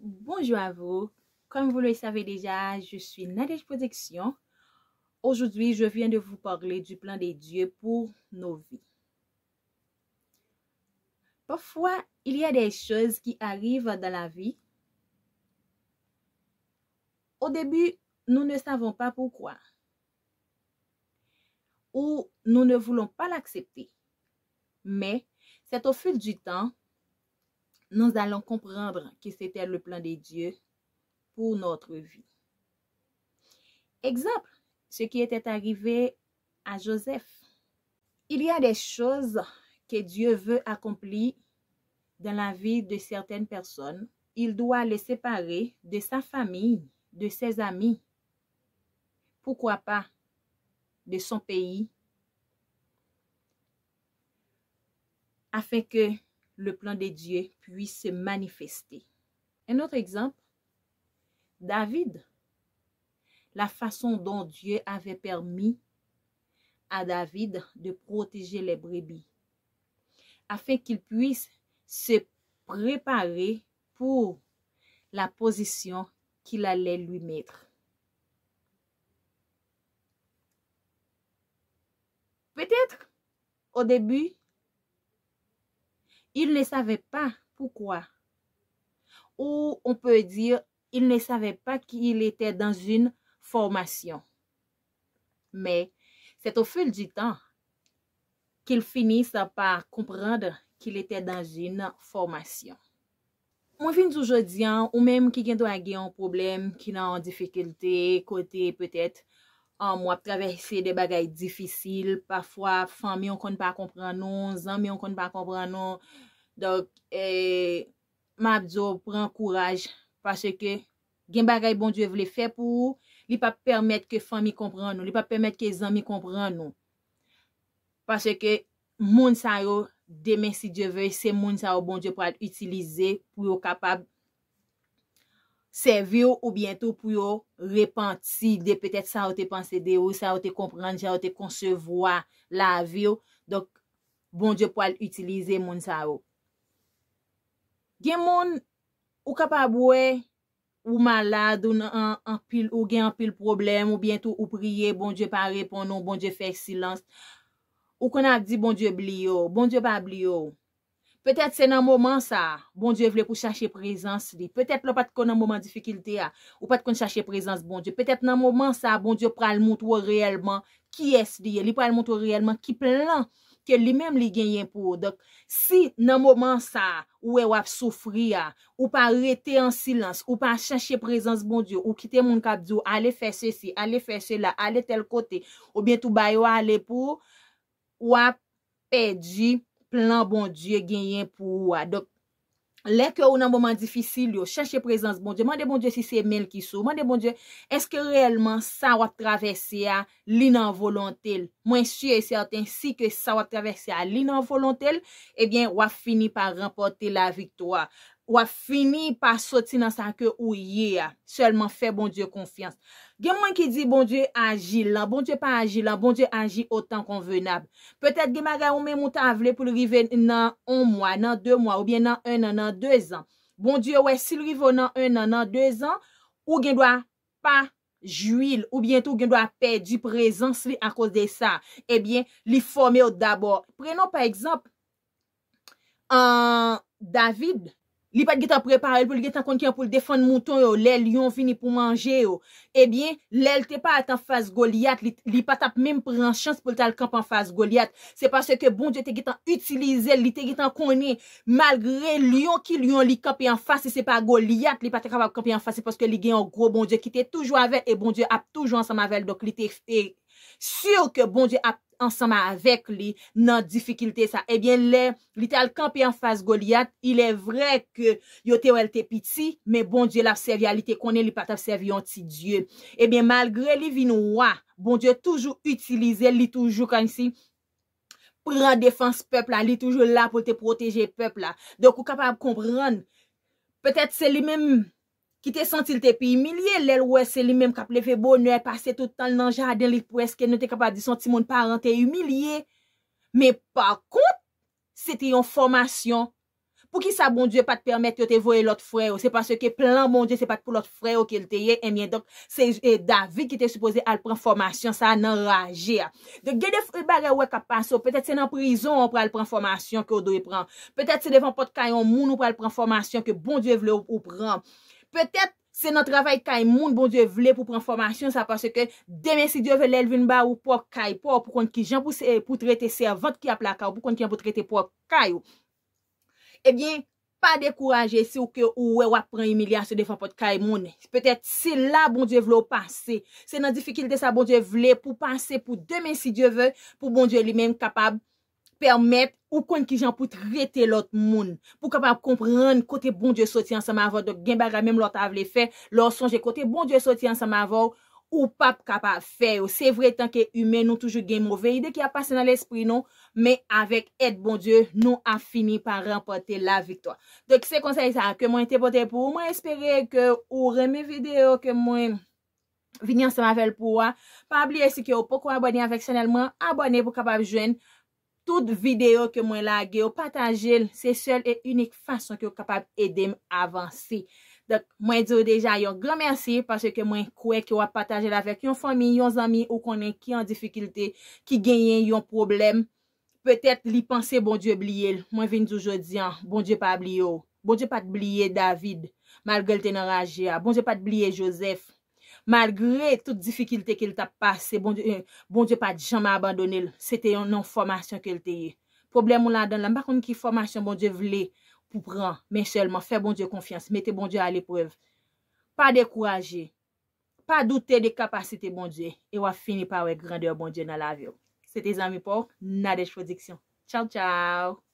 Bonjour à vous. Comme vous le savez déjà, je suis Nadège Protection. Aujourd'hui, je viens de vous parler du plan des dieux pour nos vies. Parfois, il y a des choses qui arrivent dans la vie. Au début, nous ne savons pas pourquoi. Ou nous ne voulons pas l'accepter. Mais c'est au fil du temps nous allons comprendre que c'était le plan de Dieu pour notre vie. Exemple, ce qui était arrivé à Joseph. Il y a des choses que Dieu veut accomplir dans la vie de certaines personnes. Il doit les séparer de sa famille, de ses amis. Pourquoi pas de son pays afin que le plan de Dieu puisse se manifester. Un autre exemple, David. La façon dont Dieu avait permis à David de protéger les brebis afin qu'il puisse se préparer pour la position qu'il allait lui mettre. Peut-être au début, Il ne savè pa poukwa. Ou, on peut dire, il ne savè pa ki il etè dans une formation. Mais, c'est au fil du temps, qu'il finisse par comprendre ki il etè dans une formation. On finit d'aujourd'hui, ou mèm ki gen do agè yon problem, ki nan difficulté, kote, peut-être, an mwa travese de bagay difisil, pafwa fami yon kon pa kompran nou, zanmi yon kon pa kompran nou, dok, e, mwa ap diyo pran kouraj, pase ke gen bagay bon diyo vle fe pou, li pa permet ke fami kompran nou, li pa permet ke zanmi kompran nou, pase ke moun sa yo, demen si diyo vey, se moun sa yo bon diyo pran itilize, pou yo kapab, Se vyo ou bientou pou yo repanti de petet sa o te panse de yo, sa o te komprende, sa o te konsevwa la vyo, dok bon dje pou al utilize moun sa yo. Gen moun ou kapabwe, ou malade, ou gen anpil problem, ou bientou ou priye, bon dje pa repon nou, bon dje fe silans, ou kon ap di bon dje bli yo, bon dje pa bli yo. Petèp se nan mouman sa, bon diyo vle pou chache prezans li. Petèp lopat kon nan mouman difikilte ya, ah. ou pat kon chache prezans bon diyo. Petèp nan mouman sa, bon diyo pral mout wè reyelman ki es li. Li pral mout wè reyelman ki plan, ke li mèm li genyen pou. Dok, si nan mouman sa, ou e wap soufri ya, ah, ou pa rete en silans, ou pa chache prezans bon diyo, ou kite moun kap diyo, ale fe se si, ale fe se la, ale tel kote, ou bie tou bay wale pou, wap pedji, plan bon die genyen pou wadop. Leke ou nan mouman difisil yo, chache prezans bon die, mande bon die si se mel ki sou, mande bon die, eske reyelman sa wap travese a li nan volontel. Mwen siye certain, si ke sa wap travese a li nan volontel, ebyen eh wap fini par rampote la viktwa. Ou a fini pa soti ah. bon bon bon nan sa ke ou ye a. Selman fe bon die konfians. Gen mwen ki di bon die agi lan. Bon die pa agi lan. Bon die agi otan konvenab. Petet gen maga ou men mouta avle pou li rive nan on mwa. Nan de mwa. Ou bien nan en nan nan de zan. Bon die ou e si li rive nan en nan nan de zan. Ou gen do a pa juil. Ou bien tou gen do a pe di prezans li akos de sa. E eh bien li fome yo dabor. Prenon pa ekzamp. An David. Li pat git an prepa el pou li git an kon ki an pou li defan mouton yo, le li yon vini pou manje yo. Ebyen, le l te pa atan faz go li at, li pat ap menm pran chans pou li tal kamp an faz go li at. Se paske bon die te git an utilize, li te git an koni, malgre li yon ki li yon li kampi an faz, se se pa go li at, li pat te kap ap kampi an faz. Se paske li gen yon gro bon die ki te toujou avèl, e bon die ap toujou ansam avèl, dok li te fè. E, Sur ke bondje ansama avek li nan difikilte sa, ebyen eh li tal kampi anfas Goliath, il e vre ke yo te walte piti, me bondje la servialite konen li pata servyon ti die. Ebyen eh malgre li vinwa, bondje toujou utilize, li toujou kan si pran defanse pepla, li toujou la pou te proteje pepla. Donk ou kapab kompran, petet se li mem... Ki te sentil te pi umilye, lèl wè, se li mèm kap le febo, nou e pase tout an nan jaden li pou eske, nou te kap a di senti moun parente, e umilye. Mè pa kont, se te yon formasyon, pou ki sa bon Diyo pa te permette yo te voye lot freyo, se pa se ke plan, bon Diyo, se pa te pou lot freyo ke lte ye, e mè, donk, se Davi ki te supose al pran formasyon, sa nan raje. De gè def ibare wè kap paso, pe tè tse nan prizon ou pral pran formasyon ke ou do e pran, pe tè tse devan pot kayon moun ou pral pran formasyon ke bon Diyo vle ou pran. Petèp se nan travay kay moun, bon die vle pou pren formasyon sa, pasè ke demè si die vle lèl vin ba ou pou kay, pou kon ki jan pou eh, trete servant ki aplaka ou pou kon ki jan pou trete pou kay ou. Ebyen, eh pa dekourajè si ou ke ou wè wapren yi milyar se defan pot kay moun. Petèp se la bon die vle ou pasè, se nan difikilte sa bon die vle pou pasè pou demè si die vle pou bon die li men kapab Permep ou kon ki jan pou trete lot moun. Pou kapap komprende kote bon diyo soti an samavol. Dok gen baga mem lot avle fe. Lorsonje kote bon diyo soti an samavol. Ou pap kapap fe. Ou se vre tanke yume nou toujou gen mouve. Ide ki a pase nan l'espri nou. Me avik et bon diyo nou a fini pa rempote la viktor. Dok se konsey sa. Ke mwen te pote pou mwen espere ke ou reme videyo. Ke mwen vini an samavol pou wa. Pa abliye si ki ou poko abonye anveksyonelman. Abonye pou kapap jwen. Tout videyo ke mwen lage ou pataje l, se sel e unik fason ki ou kapab edem avansi. Donk mwen diyo deja yon gran mersi parce ke mwen kwe ki ou a pataje l avèk yon fami, yon zami ou konen ki an difikilte, ki genyen yon problem. Petèt li panse bon diyo bli el, mwen vin zoujodian, bon diyo pa bli yo, bon diyo pa bli David, malgol tenor ajea, bon diyo pa bli Joseph. malgre tout difikilte ke li ta pase, bon die pa jam abandonil, se te yon nan formasyon ke li te ye. Problem moun la dan, la mba kon ki formasyon bon die vle pou pran, men chelman, fe bon die konfians, mette bon die al epuev. Pa dekouraje, pa doute de kapasite bon die, e wafini pa wek grande bon die nan la vew. Se te zanmi pou, nadej prodiksyon. Chow chow!